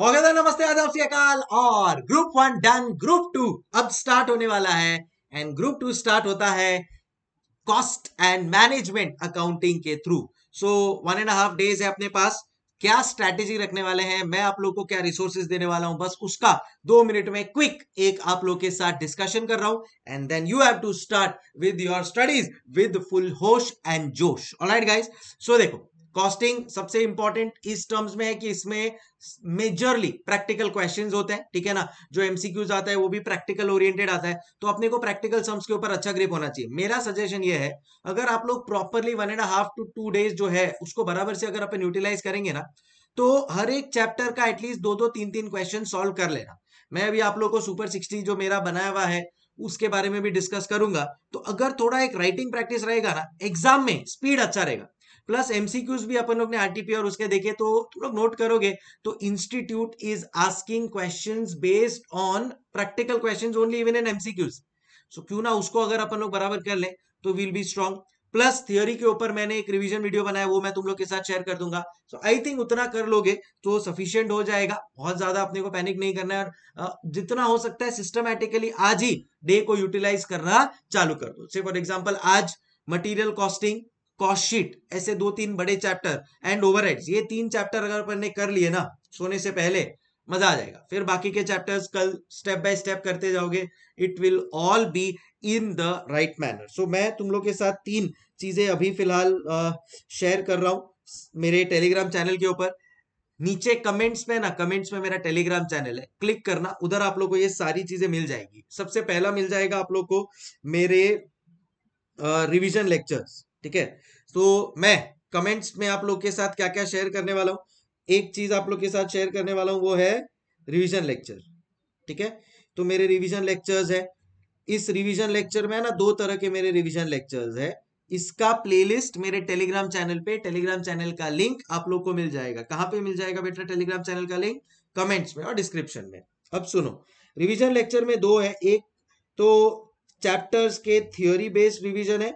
हो गया था नमस्ते आदाब अकाल और group one done group two अब स्टार्ट होने वाला है एंड ग्रुप टू स्टार्ट होता है कॉस्ट एंड मैनेजमेंट अकाउंटिंग के through so one and half days है अपने पास क्या स्ट्रैटेजी रखने वाले हैं मैं आप लोग को क्या रिसोर्सेज देने वाला हूं बस उसका दो मिनट में क्विक एक आप लोग के साथ डिस्कशन कर रहा हूं and then you have to start with your studies with full होश एंड जोश ऑलराइट गाइस सो देखो कॉस्टिंग सबसे इंपॉर्टेंट इस टर्म्स में है कि इसमें मेजरली प्रैक्टिकल क्वेश्चंस होते हैं ठीक है ना जो एमसीक्यूज आता है वो भी प्रैक्टिकल ओरिएंटेड आता है तो अपने को प्रैक्टिकल सम्स के ऊपर अच्छा ग्रिप होना चाहिए मेरा सजेशन ये है अगर आप लोग properly one and half to two days जो है उसको बराबर से अगर अपन यूटिलाइज करेंगे ना तो हर एक चैप्टर का एटलीस्ट दो दो तीन तीन क्वेश्चन सोल्व कर लेना मैं अभी आप लोग को सुपर सिक्सटी जो मेरा बनाया हुआ है उसके बारे में भी डिस्कस करूंगा तो अगर थोड़ा एक राइटिंग प्रैक्टिस रहेगा ना एग्जाम में स्पीड अच्छा रहेगा प्लस एमसीक्यूज भी अपन लोग ने आरटीपी और उसके देखे तो तुम लोग नोट करोगे तो institute is asking question based on practical question only even in MCQs so क्यों ना उसको अगर अपन लोग बराबर कर ले तो will be strong plus theory के ऊपर मैंने एक रिवीजन वीडियो बनाया वो मैं तुम लोग के साथ शेयर कर दूंगा सो आई थिंक उतना कर लोगे तो सफिशियंट हो जाएगा बहुत ज्यादा अपने को पैनिक नहीं करना है और जितना हो सकता है सिस्टमैटिकली आज ही डे को यूटिलाइज करना चालू कर दो फॉर एग्जाम्पल आज मटीरियल कॉस्टिंग कॉस्टशीट ऐसे दो तीन बड़े चैप्टर एंड ओवरहेड्स ये तीन चैप्टर अगर अपन ने कर लिए ना सोने से पहले मजा आ जाएगा फिर बाकी के चैप्टर्स कल स्टेप बाय स्टेप करते जाओगे it will all be in the right manner so मैं तुम लोग के साथ तीन चीजें अभी फिलहाल शेयर कर रहा हूँ मेरे टेलीग्राम चैनल के ऊपर नीचे कमेंट्स में ना कमेंट्स में मेरा टेलीग्राम चैनल है क्लिक करना उधर आप लोग को ये सारी चीजें मिल जाएगी सबसे पहला मिल जाएगा आप लोग को मेरे रिविजन लेक्चर्स ठीक है तो मैं कमेंट्स में आप लोग के साथ क्या क्या शेयर करने वाला हूँ एक चीज आप लोग के साथ शेयर करने वाला हूँ वो है रिविजन लेक्चर ठीक है तो मेरे रिविजन लेक्चर्स है इस रिविजन लेक्चर में ना दो तरह के मेरे रिविजन लेक्चर्स है इसका प्लेलिस्ट मेरे टेलीग्राम चैनल पे टेलीग्राम चैनल का लिंक आप लोग को मिल जाएगा कहां पे मिल जाएगा बेटा टेलीग्राम चैनल का लिंक कमेंट्स में और डिस्क्रिप्शन में अब सुनो रिवीजन लेक्चर में दो है एक तो चैप्टर्स के थियोरी बेस्ड रिवीजन है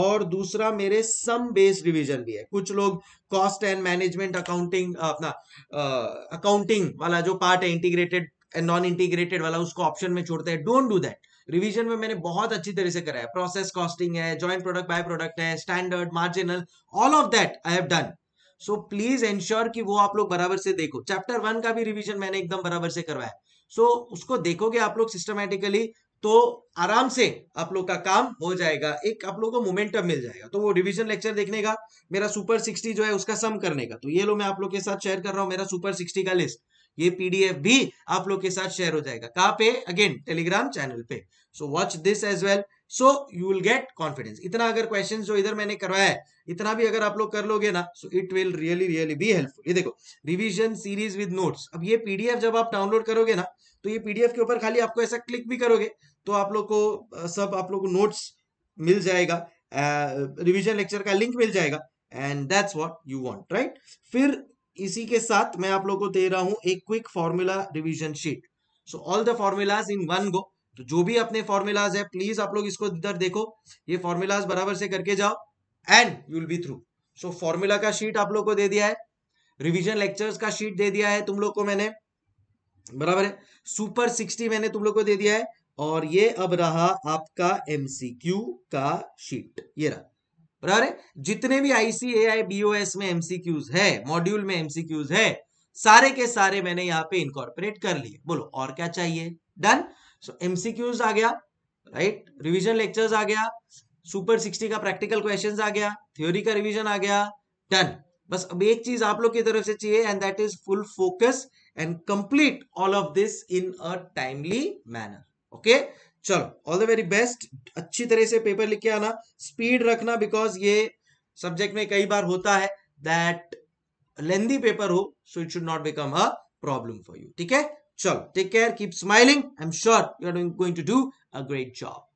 और दूसरा मेरे सम बेस्ड रिवीजन भी है कुछ लोग कॉस्ट एंड मैनेजमेंट अकाउंटिंग अपना अकाउंटिंग वाला जो पार्ट है इंटीग्रेटेड एंड नॉन इंटीग्रेटेड वाला उसको ऑप्शन में छोड़ते हैं डोंट डू दैट रिवीजन में मैंने बहुत अच्छी तरह से करा है प्रोसेस कॉस्टिंग है जॉइंट प्रोडक्ट बाय प्रोडक्ट है standard marginal all of that I have done so please ensure कि वो आप लोग बराबर से देखो चैप्टर वन का भी रिवीजन मैंने एकदम बराबर से करवाया सो so, उसको देखोगे आप लोग सिस्टमेटिकली तो आराम से आप लोग का काम हो जाएगा एक आप लोग को मोमेंटम मिल जाएगा तो वो रिविजन लेक्चर देखने का मेरा सुपर सिक्सटी जो है उसका सम करने का तो ये लो मैं आप लोग के साथ शेयर कर रहा हूँ मेरा सुपर सिक्सटी का लिस्ट ये पीडीएफ भी आप लोग के साथ शेयर हो जाएगा कहा पे अगेन टेलीग्राम चैनल पे so watch this as well so you will get confidence इतना अगर क्वेश्चन जो इधर मैंने करवाया है इतना भी अगर आप लोग कर लोगे ना so it will really really be helpful ये देखो रिवीजन सीरीज विद नोट्स अब ये पीडीएफ जब आप डाउनलोड करोगे ना तो ये पीडीएफ के ऊपर खाली आपको ऐसा क्लिक भी करोगे तो आप लोग को सब आप लोग को नोट्स मिल जाएगा रिविजन लेक्चर का लिंक मिल जाएगा and that's what you want right फिर इसी के साथ मैं आप लोग को दे रहा हूं एक quick formula revision sheet so all the formulas in one go तो जो भी अपने फॉर्मूलाज है प्लीज आप लोग इसको इधर देखो ये फॉर्मूलाज बराबर से करके जाओ and you will be through so formula का शीट आप लोग को दे दिया है रिविजन लेक्चर्स का शीट दे दिया है तुम लोग को मैंने बराबर है सुपर सिक्सटी मैंने तुम लोग को दे दिया है और ये अब रहा आपका एमसीक्यू का शीट ये रहा बराबर जितने भी आईसी ए आई बीओएस में एमसीक्यूज है मॉड्यूल में एमसीक्यूज है सारे के सारे मैंने यहां पे इनकॉर्पोरेट कर लिए बोलो और क्या चाहिए डन सो एमसीक्यूज आ गया राइट रिवीजन लेक्चर्स आ गया सुपर सिक्सटी का प्रैक्टिकल क्वेश्चंस आ गया थ्योरी का रिवीजन आ गया डन बस अब एक चीज आप लोग की तरफ से चाहिए and that is full focus and complete all of this in a timely manner okay चलो ऑल द वेरी बेस्ट अच्छी तरह से पेपर लिख के आना स्पीड रखना बिकॉज ये सब्जेक्ट में कई बार होता है दैट लेंदी पेपर हो so it should not become a problem for you ठीक है चलो take care keep smiling I am sure you are going to do a great job